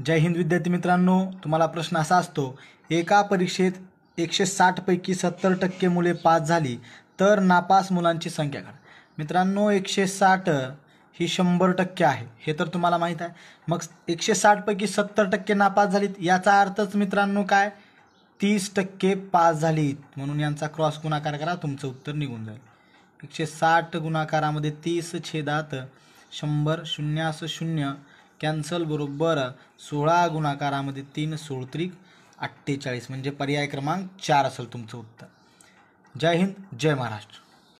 जय हिंद विद्यार्थी मित्रांनो तुम्हाला प्रश्न असा असतो एका परीक्षेत एकशे साठपैकी सत्तर टक्के मुले पास झाली तर नापास मुलांची संख्या काढा मित्रांनो एकशे साठ ही शंभर टक्के आहे हे तर तुम्हाला माहीत आहे मग एकशे साठपैकी सत्तर टक्के नापास झालीत याचा अर्थच मित्रांनो काय तीस टक्के पास झालीत म्हणून यांचा क्रॉस गुणाकार करा तुमचं उत्तर निघून जाईल एकशे साठ गुणाकारामध्ये तीस छेदात शंभर शून्य असं शून्य कॅन्सल बरोबर सोळा गुणाकारामध्ये तीन सोळत्रिक अठ्ठेचाळीस म्हणजे पर्याय क्रमांक चार असेल तुमचं उत्तर जय हिंद जय महाराष्ट्र